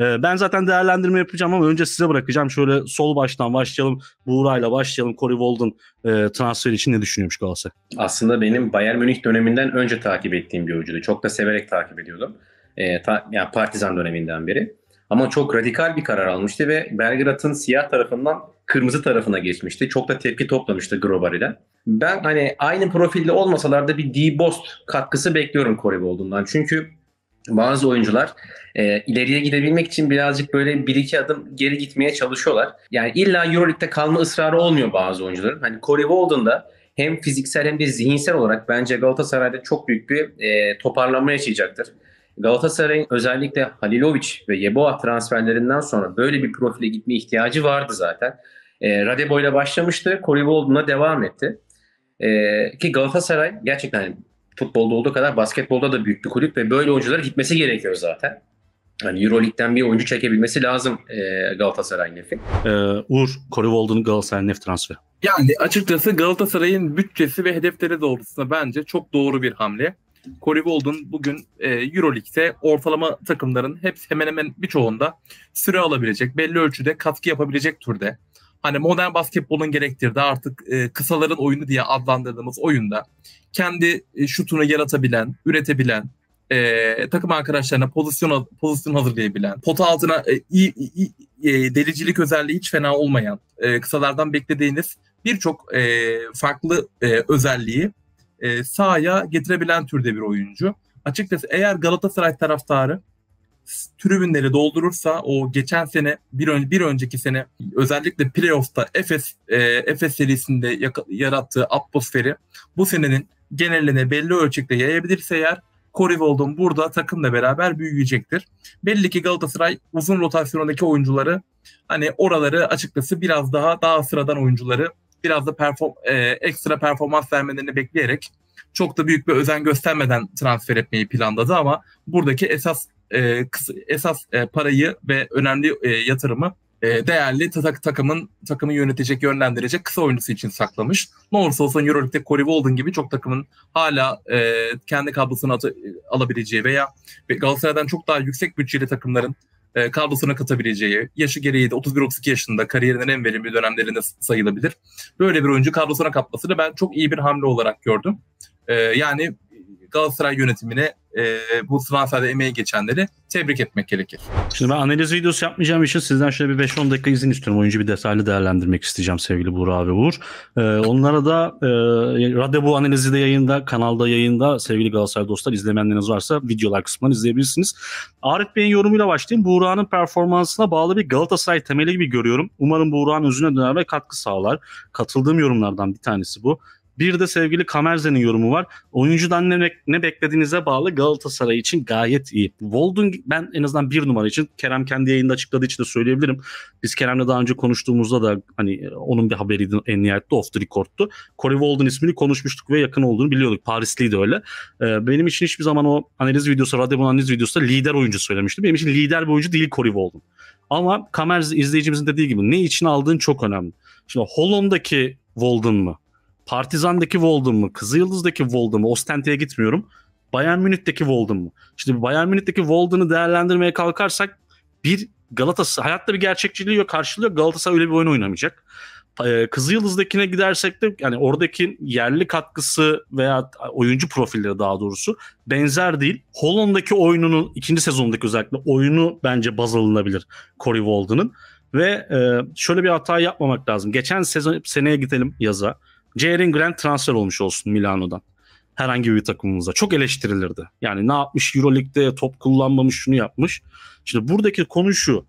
Ee, ben zaten değerlendirme yapacağım ama önce size bırakacağım. Şöyle sol baştan başlayalım. Buğra'yla başlayalım. Corey Walden e, transferi için ne düşünüyormuş Galatasaray? Aslında benim Bayern Münih döneminden önce takip ettiğim bir oyuncuydu. Çok da severek takip ediyordum. E, ta, yani Partizan döneminden beri. Ama çok radikal bir karar almıştı ve Belgrad'ın siyah tarafından kırmızı tarafına geçmişti. Çok da tepki toplamıştı Grobar Ben hani aynı profilde olmasalar da bir D-Bost katkısı bekliyorum Corey Bolden'dan. Çünkü bazı oyuncular e, ileriye gidebilmek için birazcık böyle bir iki adım geri gitmeye çalışıyorlar. Yani illa Euroleague'de kalma ısrarı olmuyor bazı oyuncuların. Hani Corey Walden'da hem fiziksel hem de zihinsel olarak bence Galatasaray'da çok büyük bir e, toparlanma yaşayacaktır. Galatasaray'ın özellikle Halilovic ve Yeboah transferlerinden sonra böyle bir profile gitme ihtiyacı vardı zaten. E, Radebo ile başlamıştı, Corey Walden'la devam etti. E, ki Galatasaray gerçekten futbolda olduğu kadar basketbolda da büyük bir kulüp ve böyle oyuncuların gitmesi gerekiyor zaten. Hani Euroleague'den bir oyuncu çekebilmesi lazım e, Galatasaray Nef'in. Ee, Uğur, Korivold'un Galatasaray Nef transferi. Yani açıkçası Galatasaray'ın bütçesi ve hedefleri doğrultusunda bence çok doğru bir hamle. Korivold'un bugün e, Euroleague'de ortalama takımların hepsi hemen hemen birçoğunda süre alabilecek, belli ölçüde katkı yapabilecek türde hani modern basketbolun gerektirdiği artık e, kısaların oyunu diye adlandırdığımız oyunda kendi e, şutunu yaratabilen, üretebilen, e, takım arkadaşlarına pozisyon pozisyon hazırlayabilen, pota altına e, iyi, iyi e, delicilik özelliği hiç fena olmayan, e, kısalardan beklediğiniz birçok e, farklı e, özelliği e, sahaya getirebilen türde bir oyuncu. Açıkçası eğer Galatasaray taraftarı tribünleri doldurursa o geçen sene bir, ön, bir önceki sene özellikle playoff'ta Efes e, Efes serisinde yaka, yarattığı atmosferi bu senenin geneline belli ölçekte yayabilirse eğer Corey Woldon burada takımla beraber büyüyecektir. Belli ki Galatasaray uzun rotasyonundaki oyuncuları hani oraları açıkçası biraz daha daha sıradan oyuncuları biraz da perform, e, ekstra performans vermelerini bekleyerek çok da büyük bir özen göstermeden transfer etmeyi planladı ama buradaki esas e, esas e, parayı ve önemli e, yatırımı e, değerli tak takımın takımı yönetecek, yönlendirecek kısa oyuncusu için saklamış. Ne olursa olsun Euroleague'de Corey Walden gibi çok takımın hala e, kendi kablosunu alabileceği veya Galatasaray'dan çok daha yüksek bütçeli takımların e, kablosuna katabileceği, yaşı gereği de 31-32 yaşında kariyerinin en verimli dönemlerinde sayılabilir. Böyle bir oyuncu kablosuna katmasını ben çok iyi bir hamle olarak gördüm. E, yani Galatasaray yönetimine e, bu transferde emeği geçenleri tebrik etmek gerekir. Şimdi ben analiz videosu yapmayacağım için sizden şöyle bir 5-10 dakika izin istiyorum. Oyuncu bir detaylı değerlendirmek isteyeceğim sevgili Buğra abi Uğur. Ee, onlara da e, Radyo Bu analizi de yayında, kanalda yayında sevgili Galatasaray dostlar izlemeyenleriniz varsa videolar kısmından izleyebilirsiniz. Arif Bey'in yorumuyla başlayayım. Buğra'nın performansına bağlı bir Galatasaray temeli gibi görüyorum. Umarım Buğra'nın özüne döner ve katkı sağlar. Katıldığım yorumlardan bir tanesi bu. Bir de sevgili Kamerze'nin yorumu var. Oyuncudan ne, ne beklediğinize bağlı Galatasaray için gayet iyi. Voldun ben en azından bir numara için Kerem kendi yayında açıkladığı için de söyleyebilirim. Biz Kerem'le daha önce konuştuğumuzda da hani e, onun bir haberiydi en nihayette off the record'tu. Corey Walden ismini konuşmuştuk ve yakın olduğunu biliyorduk. Parisliydi öyle. Ee, benim için hiçbir zaman o analiz videosu, radyo analiz videosu da lider oyuncu söylemişti. Benim için lider bir oyuncu değil Corey Walden. Ama Kamerz izleyicimizin dediği gibi ne için aldığın çok önemli. Şimdi Holland'daki Walden mu? Partizan'daki Walden mı? Kızılyıldız'daki Walden mı? Ostente'ye gitmiyorum. Bayern Münih'teki Walden mu? Şimdi Bayern Münih'teki Walden'ı değerlendirmeye kalkarsak bir Galatasaray hayatta bir gerçekçiliği yok karşılıyor. Galatasaray öyle bir oyun oynamayacak. E, Kızılyıldız'dakine gidersek de yani oradaki yerli katkısı veya oyuncu profilleri daha doğrusu benzer değil. Hollanda'daki oyununun ikinci sezondaki özellikle oyunu bence baz alınabilir Corey Walden'ın. Ve e, şöyle bir hata yapmamak lazım. Geçen sezon seneye gidelim yaza. Jaren Grant transfer olmuş olsun Milano'dan. Herhangi bir takımımıza. Çok eleştirilirdi. Yani ne yapmış Euroleague'de top kullanmamış şunu yapmış. Şimdi buradaki konu şu.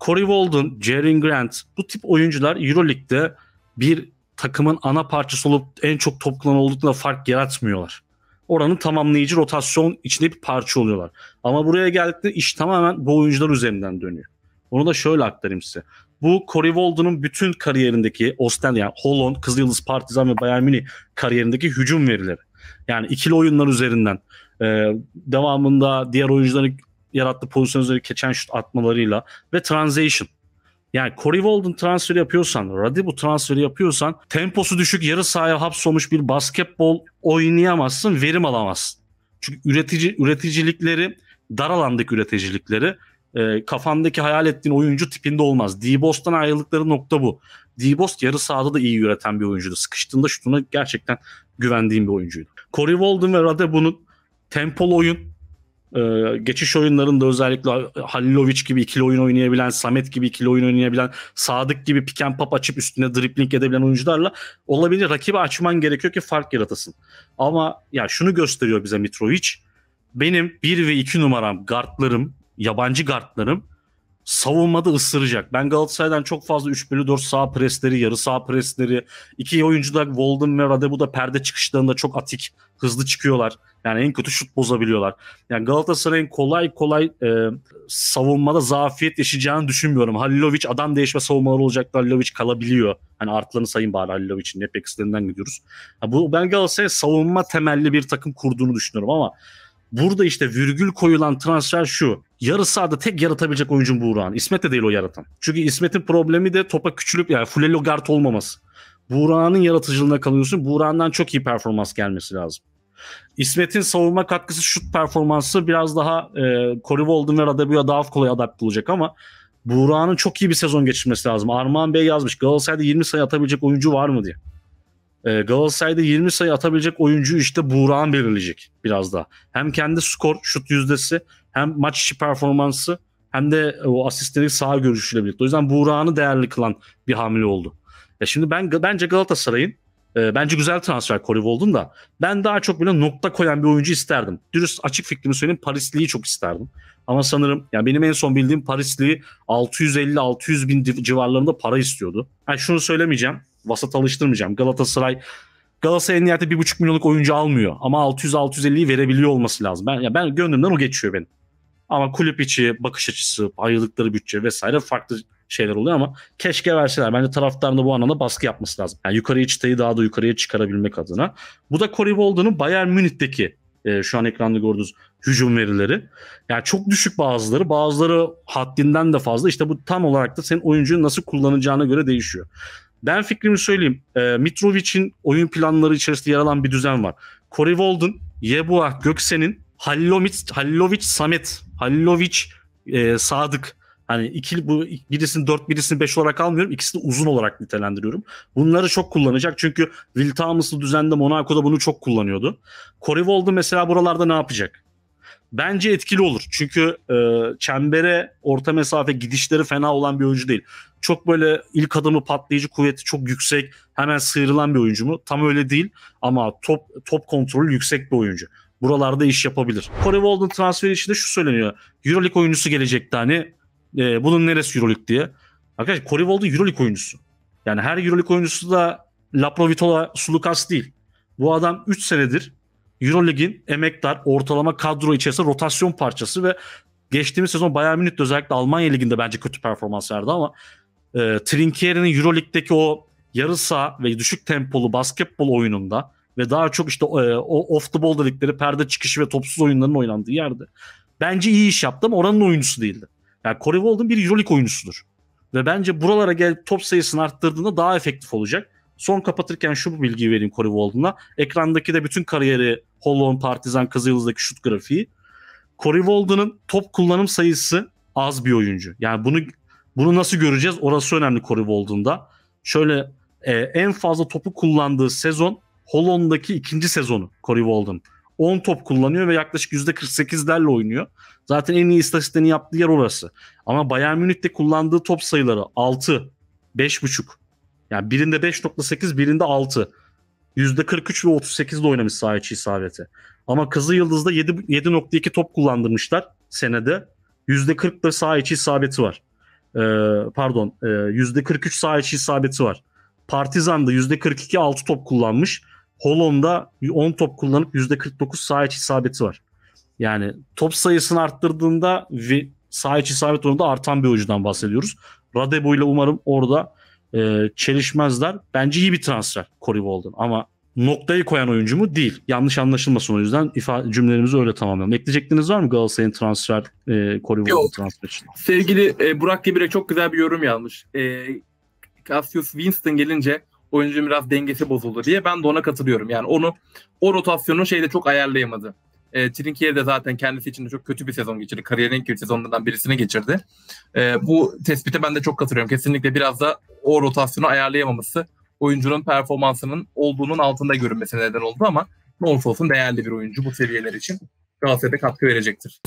Corey Walden, Jaren Grant bu tip oyuncular Euroleague'de bir takımın ana parçası olup en çok top kullanan olduklarında fark yaratmıyorlar. Oranın tamamlayıcı rotasyon içinde bir parça oluyorlar. Ama buraya geldikleri iş tamamen bu oyuncular üzerinden dönüyor. Onu da şöyle aktarayım size. Bu Corey Walden'ın bütün kariyerindeki Ostend yani Holland, Kızılyıldız, Partizan ve Bayern Münih kariyerindeki hücum verileri. Yani ikili oyunlar üzerinden e, devamında diğer oyuncuların yarattığı pozisyon üzeri geçen şut atmalarıyla ve transition. Yani Corey Walden transferi yapıyorsan, Radi bu transferi yapıyorsan temposu düşük yarı sahaya hapsolmuş bir basketbol oynayamazsın, verim alamazsın. Çünkü üretici üreticilikleri dar alandaki üreticilikleri e, kafandaki hayal ettiğin oyuncu tipinde olmaz. D-Bost'tan ayrıldıkları nokta bu. D-Bost yarı sahada da iyi üreten bir oyuncuydu. Sıkıştığında şutuna gerçekten güvendiğim bir oyuncuydu. Corey Walden ve Rade bunun tempolu oyun, e, geçiş oyunlarında özellikle Halilovic gibi ikili oyun oynayabilen, Samet gibi ikili oyun oynayabilen, Sadık gibi pick and pop açıp üstüne dripling edebilen oyuncularla olabilir. Rakibi açman gerekiyor ki fark yaratasın. Ama ya şunu gösteriyor bize Mitrovic. Benim 1 ve 2 numaram, guardlarım yabancı gardlarım savunmada ısıracak. Ben Galatasaray'dan çok fazla 3 bölü 4 sağ presleri, yarı sağ presleri. iki oyuncu da Walden ve Radebu da perde çıkışlarında çok atik, hızlı çıkıyorlar. Yani en kötü şut bozabiliyorlar. Yani Galatasaray'ın kolay kolay e, savunmada zafiyet yaşayacağını düşünmüyorum. Halilovic adam değişme savunmaları olacak. Halilovic kalabiliyor. Hani artlarını sayın bari Halilovic'in. Hep eksilerinden gidiyoruz. Ha, bu, ben Galatasaray'a savunma temelli bir takım kurduğunu düşünüyorum ama Burada işte virgül koyulan transfer şu. Yarı sahada tek yaratabilecek oyuncum Buğra'nın. İsmet de değil o yaratan. Çünkü İsmet'in problemi de topa küçülüp yani Fulelo Gart olmaması. Buğra'nın yaratıcılığına kalıyorsun. Buğra'ndan çok iyi performans gelmesi lazım. İsmet'in savunma katkısı şut performansı biraz daha e, Corey Walden ve Radebu'ya daha kolay adapte olacak ama Buğra'nın çok iyi bir sezon geçirmesi lazım. Armağan Bey yazmış Galatasaray'da 20 sayı atabilecek oyuncu var mı diye. Ee, Galatasaray'da 20 sayı atabilecek oyuncu işte Buğra'an belirleyecek biraz daha. Hem kendi skor, şut yüzdesi, hem maç içi performansı hem de e, o asistleri sağ görüşüyle birlikte. O yüzden Buğra'nı değerli kılan bir hamle oldu. E şimdi ben bence Galatasaray'ın e, bence güzel transfer Corey Oldun da ben daha çok böyle nokta koyan bir oyuncu isterdim. Dürüst açık fikrimi söyleyeyim Parisli'yi çok isterdim. Ama sanırım yani benim en son bildiğim Parisli 650-600 bin civarlarında para istiyordu. Yani şunu söylemeyeceğim vasat alıştırmayacağım. Galatasaray Galatasaray en nihayette 1,5 milyonluk oyuncu almıyor ama 600-650'yi verebiliyor olması lazım. Ben, ya ben gönlümden o geçiyor benim. Ama kulüp içi bakış açısı, ayrılıkları bütçe vesaire farklı şeyler oluyor ama keşke verseler. Bence taraftarın da bu anlamda baskı yapması lazım. Yani yukarıya çıtayı daha da yukarıya çıkarabilmek adına. Bu da Corey Bolden'ın Bayern Münih'teki e, şu an ekranda gördüğünüz hücum verileri. Yani çok düşük bazıları, bazıları haddinden de fazla. İşte bu tam olarak da senin oyuncuyu nasıl kullanacağına göre değişiyor. Ben fikrimi söyleyeyim. E, ee, Mitrovic'in oyun planları içerisinde yer alan bir düzen var. Corey Walden, Yeboah Göksen'in, Hallovic, Hallovic Samet, Hallovic e, Sadık. Hani ikili bu birisini 4 birisini 5 olarak almıyorum. İkisini uzun olarak nitelendiriyorum. Bunları çok kullanacak. Çünkü Will Thomas'lı düzende Monaco'da bunu çok kullanıyordu. Corey Walden mesela buralarda ne yapacak? bence etkili olur. Çünkü e, çembere orta mesafe gidişleri fena olan bir oyuncu değil. Çok böyle ilk adımı patlayıcı kuvveti çok yüksek hemen sıyrılan bir oyuncu mu? Tam öyle değil ama top top kontrolü yüksek bir oyuncu. Buralarda iş yapabilir. Corey Walden transferi içinde şu söyleniyor. Euroleague oyuncusu gelecekti hani e, bunun neresi Euroleague diye. Arkadaşlar Corey Walden Euroleague oyuncusu. Yani her Euroleague oyuncusu da Laprovitola Sulukas değil. Bu adam 3 senedir Eurolig'in emektar ortalama kadro içerisinde rotasyon parçası ve geçtiğimiz sezon Bayern Münih özellikle Almanya Ligi'nde bence kötü performans verdi ama e, Trinkeri'nin Euroleague'deki o yarı saha ve düşük tempolu basketbol oyununda ve daha çok işte e, o off the ball dedikleri perde çıkışı ve topsuz oyunların oynandığı yerde bence iyi iş yaptı ama oranın oyuncusu değildi. Yani Corey Walden bir Euroleague oyuncusudur. Ve bence buralara gel top sayısını arttırdığında daha efektif olacak. Son kapatırken şu bilgiyi vereyim Corey Walden'a. Ekrandaki de bütün kariyeri Hollow'un Partizan Kızılyıldız'daki şut grafiği. Corey Walden'ın top kullanım sayısı az bir oyuncu. Yani bunu bunu nasıl göreceğiz? Orası önemli Corey Walden'da. Şöyle e, en fazla topu kullandığı sezon Hollow'daki ikinci sezonu Corey Walden. 10 top kullanıyor ve yaklaşık %48'lerle oynuyor. Zaten en iyi istatistiğini yaptığı yer orası. Ama Bayern Münih'te kullandığı top sayıları 6, 5.5. Yani birinde 5.8, birinde 6. %43 ve 38 ile oynamış sahiçi isabeti. Ama Kızı Yıldız'da 7.2 top kullandırmışlar senede. %40'da saha içi isabeti var. Ee, pardon e, %43 sahiçi isabeti var. Partizan'da %42 6 top kullanmış. Holon'da 10 top kullanıp %49 sahiçi isabeti var. Yani top sayısını arttırdığında ve sahiçi içi isabet oranında artan bir oyuncudan bahsediyoruz. Radebo ile umarım orada e, çelişmezler. Bence iyi bir transfer Corey Walden ama noktayı koyan oyuncu mu? Değil. Yanlış anlaşılmasın o yüzden ifa cümlelerimizi öyle tamamlayalım. Ekleyecekleriniz var mı Galatasaray'ın transfer, e, Corey transfer için? Sevgili e, Burak Demir'e çok güzel bir yorum yazmış. E, Cassius Winston gelince oyuncu biraz dengesi bozuldu diye ben de ona katılıyorum. Yani onu o rotasyonu şeyde çok ayarlayamadı. E, Trinkier de zaten kendisi için de çok kötü bir sezon geçirdi. Kariyerin kötü sezonlarından birisini geçirdi. E, bu tespite ben de çok katılıyorum. Kesinlikle biraz da o rotasyonu ayarlayamaması oyuncunun performansının olduğunun altında görünmesine neden oldu ama ne olursa olsun değerli bir oyuncu bu seviyeler için Galatasaray'da katkı verecektir.